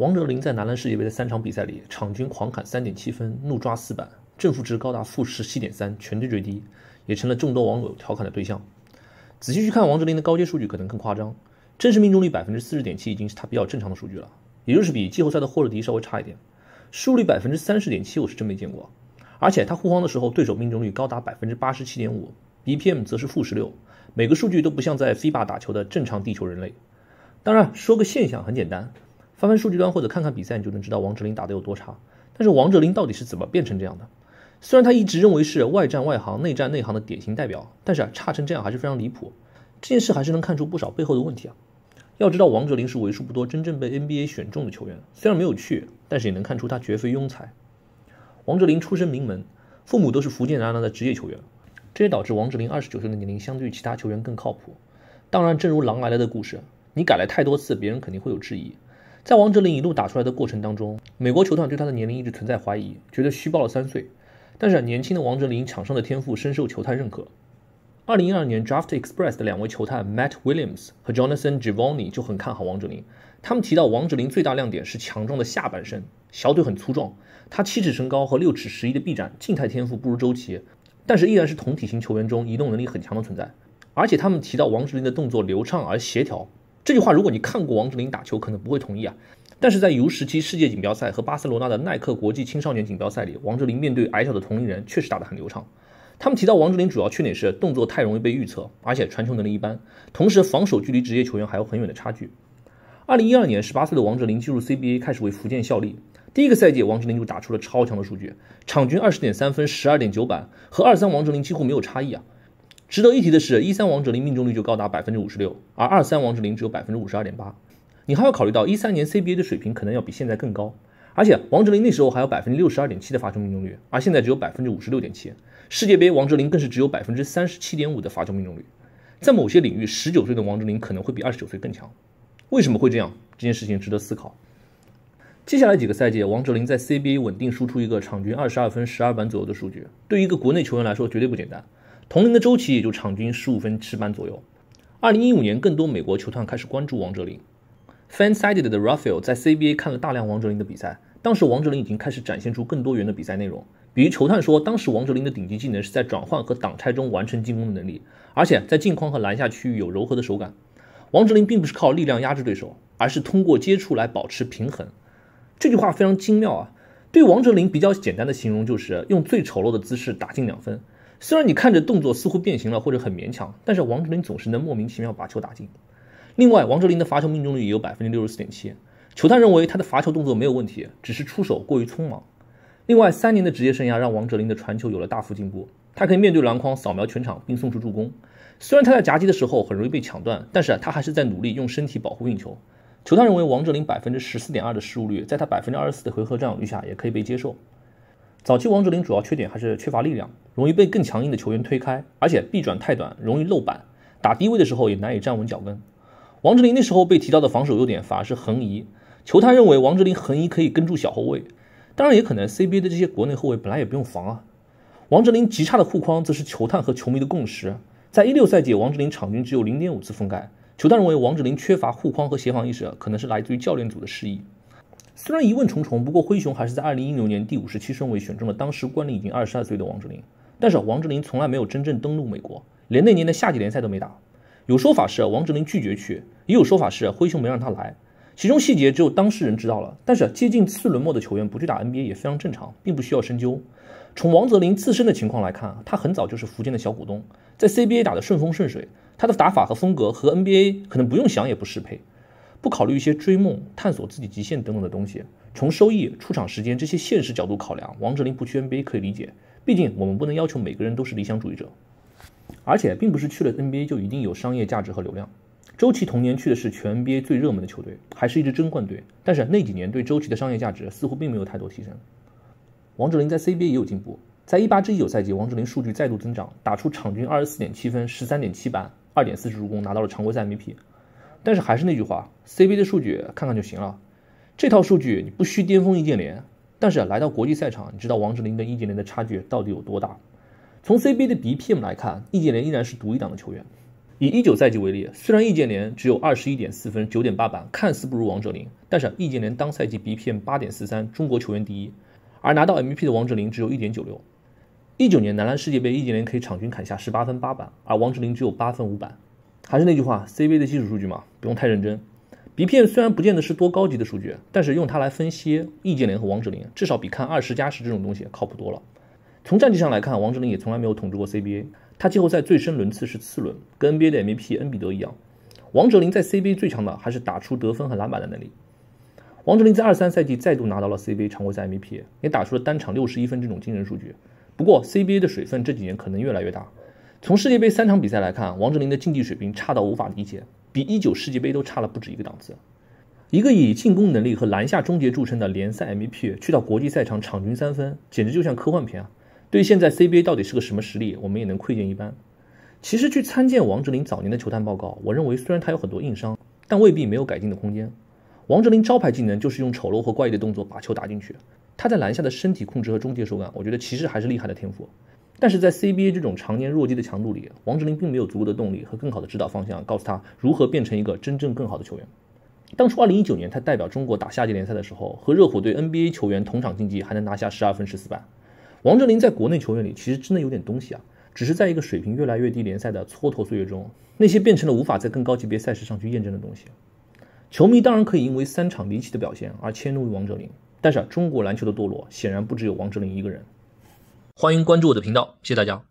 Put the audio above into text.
王哲林在男篮世界杯的三场比赛里，场均狂砍三点七分，怒抓四板，正负值高达负十七点三，全队最低，也成了众多网友调侃的对象。仔细去看王哲林的高阶数据，可能更夸张。真实命中率百分之四十点七已经是他比较正常的数据了，也就是比季后赛的霍勒迪稍微差一点。失误率百分之三十点七，我是真没见过。而且他护框的时候，对手命中率高达百分之八十七点五，BPM 则是负十六，每个数据都不像在 f i b a 打球的正常地球人类。当然，说个现象很简单。翻翻数据端或者看看比赛，你就能知道王哲林打得有多差。但是王哲林到底是怎么变成这样的？虽然他一直认为是外战外行、内战内行的典型代表，但是啊，差成这样还是非常离谱。这件事还是能看出不少背后的问题啊。要知道，王哲林是为数不多真正被 NBA 选中的球员，虽然没有去，但是也能看出他绝非庸才。王哲林出身名门，父母都是福建男篮的职业球员，这也导致王哲林二十九岁的年龄相对其他球员更靠谱。当然，正如狼来了的故事，你改了太多次，别人肯定会有质疑。在王哲林一路打出来的过程当中，美国球团对他的年龄一直存在怀疑，觉得虚报了三岁。但是年轻的王哲林场上的天赋深受球探认可。二零一二年 Draft Express 的两位球探 Matt Williams 和 Jonathan Giovanni 就很看好王哲林。他们提到王哲林最大亮点是强壮的下半身，小腿很粗壮。他七尺身高和六尺十一的臂展，静态天赋不如周琦，但是依然是同体型球员中移动能力很强的存在。而且他们提到王哲林的动作流畅而协调。这句话，如果你看过王哲林打球，可能不会同意啊。但是在 U 时期世界锦标赛和巴塞罗那的耐克国际青少年锦标赛里，王哲林面对矮小的同龄人，确实打得很流畅。他们提到王哲林主要缺点是动作太容易被预测，而且传球能力一般，同时防守距离职业球员还有很远的差距。二零一二年，十八岁的王哲林进入 CBA 开始为福建效力。第一个赛季，王哲林就打出了超强的数据，场均二十点三分，十二点九板，和二三王哲林几乎没有差异啊。值得一提的是，一三王哲林命中率就高达百分之五十六，而二三王哲林只有百分之五十二点八。你还要考虑到一三年 CBA 的水平可能要比现在更高，而且王哲林那时候还有百分之六十二点七的罚球命中率，而现在只有百分之五十六点七。世界杯王哲林更是只有百分之三十七点五的罚球命中率。在某些领域，十九岁的王哲林可能会比二十九岁更强。为什么会这样？这件事情值得思考。接下来几个赛季，王哲林在 CBA 稳定输出一个场均二十二分十二板左右的数据，对于一个国内球员来说绝对不简单。同龄的周琦也就场均十五分七板左右。二零一五年，更多美国球探开始关注王哲林。fansided 的 Raphael 在 CBA 看了大量王哲林的比赛，当时王哲林已经开始展现出更多元的比赛内容。比如球探说，当时王哲林的顶级技能是在转换和挡拆中完成进攻的能力，而且在近框和篮下区域有柔和的手感。王哲林并不是靠力量压制对手，而是通过接触来保持平衡。这句话非常精妙啊！对王哲林比较简单的形容就是用最丑陋的姿势打进两分。虽然你看着动作似乎变形了，或者很勉强，但是王哲林总是能莫名其妙把球打进。另外，王哲林的罚球命中率也有百分之六十四点七。球探认为他的罚球动作没有问题，只是出手过于匆忙。另外，三年的职业生涯让王哲林的传球有了大幅进步，他可以面对篮筐扫描全场并送出助攻。虽然他在夹击的时候很容易被抢断，但是他还是在努力用身体保护运球。球探认为王哲林百分之十四点二的失误率，在他百分之二十四的回合占有率下也可以被接受。早期王哲林主要缺点还是缺乏力量。容易被更强硬的球员推开，而且臂转太短，容易漏板，打低位的时候也难以站稳脚跟。王哲林那时候被提到的防守优点反而是横移，球探认为王哲林横移可以跟住小后卫，当然也可能 CBA 的这些国内后卫本来也不用防啊。王哲林极差的护框则是球探和球迷的共识，在一六赛季，王哲林场均只有零点五次封盖，球探认为王哲林缺乏护框和协防意识，可能是来自于教练组的示意。虽然疑问重重，不过灰熊还是在二零一六年第五十七顺位选中了当时官龄已经二十二岁的王哲林。但是王哲林从来没有真正登陆美国，连那年的夏季联赛都没打。有说法是王哲林拒绝去，也有说法是灰熊没让他来。其中细节只有当事人知道了。但是接近次轮末的球员不去打 NBA 也非常正常，并不需要深究。从王哲林自身的情况来看，他很早就是福建的小股东，在 CBA 打的顺风顺水。他的打法和风格和 NBA 可能不用想也不适配，不考虑一些追梦、探索自己极限等等的东西。从收益、出场时间这些现实角度考量，王哲林不去 NBA 可以理解。毕竟我们不能要求每个人都是理想主义者，而且并不是去了 NBA 就一定有商业价值和流量。周琦同年去的是全 n BA 最热门的球队，还是一支争冠队，但是那几年对周琦的商业价值似乎并没有太多提升。王哲林在 CBA 也有进步，在一八至一九赛季，王哲林数据再度增长，打出场均二十四点七分、十三点七板、二点四助攻，拿到了常规赛 MVP。但是还是那句话，CBA 的数据看看就行了，这套数据你不虚巅峰易建联。但是来到国际赛场，你知道王哲林跟易建联的差距到底有多大？从 CBA 的 BPM 来看，易建联依然是独一档的球员。以一九赛季为例，虽然易建联只有二十一点四分九点八板，看似不如王哲林，但是易建联当赛季 BPM 八点四三，中国球员第一，而拿到 MVP 的王哲林只有一点九六。一九年男篮世界杯，易建联可以场均砍下十八分八板，而王哲林只有八分五板。还是那句话，CBA 的基础数据嘛，不用太认真。一片虽然不见得是多高级的数据，但是用它来分析易建联和王哲林，至少比看二十加十这种东西靠谱多了。从战绩上来看，王哲林也从来没有统治过 CBA，他季后赛最深轮次是次轮，跟 NBA 的 MVP 恩比德一样。王哲林在 CBA 最强的还是打出得分和篮板的能力。王哲林在二三赛季再度拿到了 CBA 常规赛 MVP，也打出了单场六十一分这种惊人数据。不过 CBA 的水分这几年可能越来越大。从世界杯三场比赛来看，王哲林的竞技水平差到无法理解。比一九世界杯都差了不止一个档次，一个以进攻能力和篮下终结著称的联赛 MVP 去到国际赛场场均三分，简直就像科幻片啊！对现在 CBA 到底是个什么实力，我们也能窥见一斑。其实去参见王哲林早年的球探报告，我认为虽然他有很多硬伤，但未必没有改进的空间。王哲林招牌技能就是用丑陋和怪异的动作把球打进去，他在篮下的身体控制和终结手感，我觉得其实还是厉害的天赋。但是在 CBA 这种常年弱鸡的强度里，王哲林并没有足够的动力和更好的指导方向，告诉他如何变成一个真正更好的球员。当初2019年他代表中国打夏季联赛的时候，和热火队 NBA 球员同场竞技还能拿下12分14板，王哲林在国内球员里其实真的有点东西啊，只是在一个水平越来越低联赛的蹉跎岁月中，那些变成了无法在更高级别赛事上去验证的东西。球迷当然可以因为三场离奇的表现而迁怒于王哲林，但是啊，中国篮球的堕落显然不只有王哲林一个人。欢迎关注我的频道，谢谢大家。